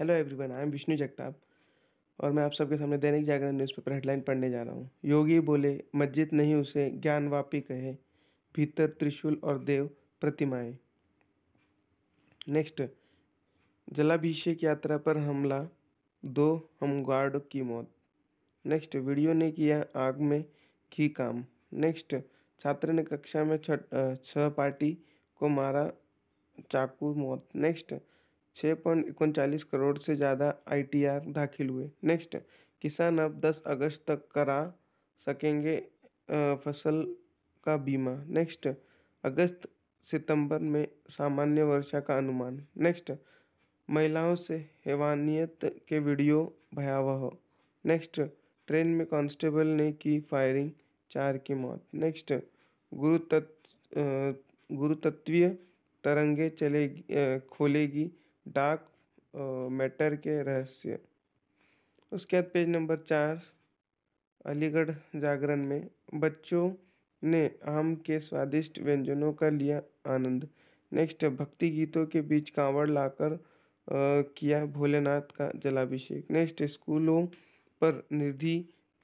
hello everyone I am Vishnu Jagtap और मैं आप सबके सामने दैनिक जागरण न्यूज़पेपर हेडलाइन पढ़ने जा रहा हूँ योगी बोले मस्जिद नहीं उसे ज्ञानवापी कहे भीतर त्रिशूल और देव प्रतिमाएं नेक्स्ट जलाभिषेक यात्रा पर हमला दो हम गार्ड की मौत नेक्स्ट वीडियो ने किया आग में की काम नेक्स्ट छात्र ने कक्षा में छठ सहपाठी को मारा चाकू मौत नेक्स्ट छः पॉइंट इकनचालीस करोड़ से ज़्यादा आई दाखिल हुए नेक्स्ट किसान अब 10 अगस्त तक करा सकेंगे फसल का बीमा नेक्स्ट अगस्त सितंबर में सामान्य वर्षा का अनुमान नेक्स्ट महिलाओं से हैवानियत के वीडियो भयावह नेक्स्ट ट्रेन में कांस्टेबल ने की फायरिंग चार की मौत नेक्स्ट गुरु तत्व गुरुतत्वीय तरंगे चले खोलेगी डार्क मैटर के रहस्य उसके बाद पेज नंबर चार अलीगढ़ जागरण में बच्चों ने आम के स्वादिष्ट व्यंजनों का लिया आनंद नेक्स्ट भक्ति गीतों के बीच कांवड़ लाकर किया भोलेनाथ का जलाभिषेक नेक्स्ट स्कूलों पर निधि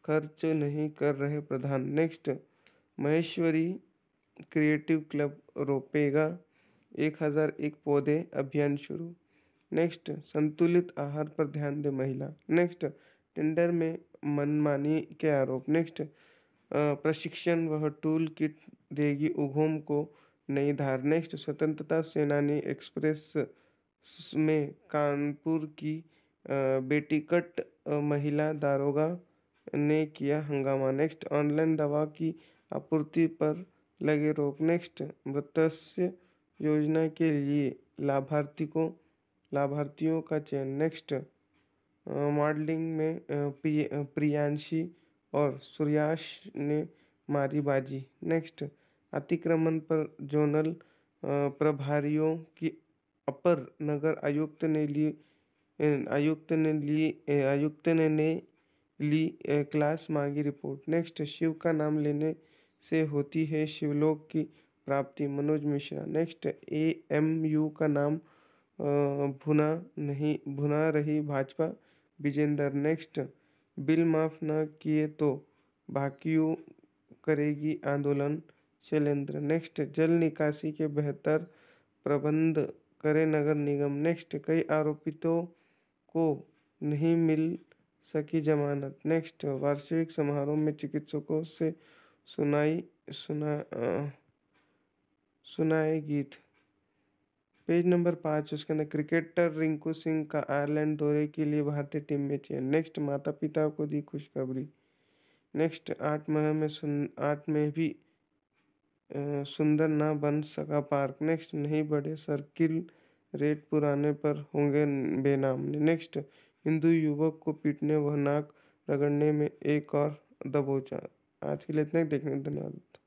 खर्च नहीं कर रहे प्रधान नेक्स्ट महेश्वरी क्रिएटिव क्लब रोपेगा एक हज़ार एक पौधे अभियान शुरू नेक्स्ट संतुलित आहार पर ध्यान दे महिला नेक्स्ट टेंडर में मनमानी के आरोप नेक्स्ट प्रशिक्षण वह टूल किट देगी उघोम को नई धार नेक्स्ट स्वतंत्रता सेनानी एक्सप्रेस में कानपुर की बेटीकट महिला दारोगा ने किया हंगामा नेक्स्ट ऑनलाइन दवा की आपूर्ति पर लगे रोक नेक्स्ट मृत्य योजना के लिए लाभार्थी को लाभार्थियों का चयन नेक्स्ट मॉडलिंग में प्रियांशी और सूर्याश ने मारी बाजी नेक्स्ट अतिक्रमण पर जोनल प्रभारियों की अपर नगर आयुक्त ने ली आयुक्त ने ली आयुक्त ने ने ली क्लास मांगी रिपोर्ट नेक्स्ट शिव का नाम लेने से होती है शिवलोक की प्राप्ति Manoj Mishra next A M U का नाम भुना नहीं भुना रही भाजपा विजेंदर नेक्स्ट बिल माफ न किए तो बाकियों करेगी आंदोलन शैलेंद्र नेक्स्ट जल निकासी के बेहतर प्रबंध करे नगर निगम नेक्स्ट कई आरोपितों को नहीं मिल सकी जमानत नेक्स्ट वार्षिक समारोह में चिकित्सकों से सुनाई सुना आ, सुनाए गीत पेज नंबर पाँच उसके अंदर क्रिकेटर रिंकू सिंह का आयरलैंड दौरे के लिए भारतीय टीम में चयन नेक्स्ट माता पिता को दी खुशखबरी नेक्स्ट आठ माह में सुन आठ में भी सुंदर ना बन सका पार्क नेक्स्ट नहीं बढ़े सर्किल रेट पुराने पर होंगे बेनाम नेक्स्ट हिंदू युवक को पीटने व नाक रगड़ने में एक और दबोचा आज के लिए इतना देखने धन्यवाद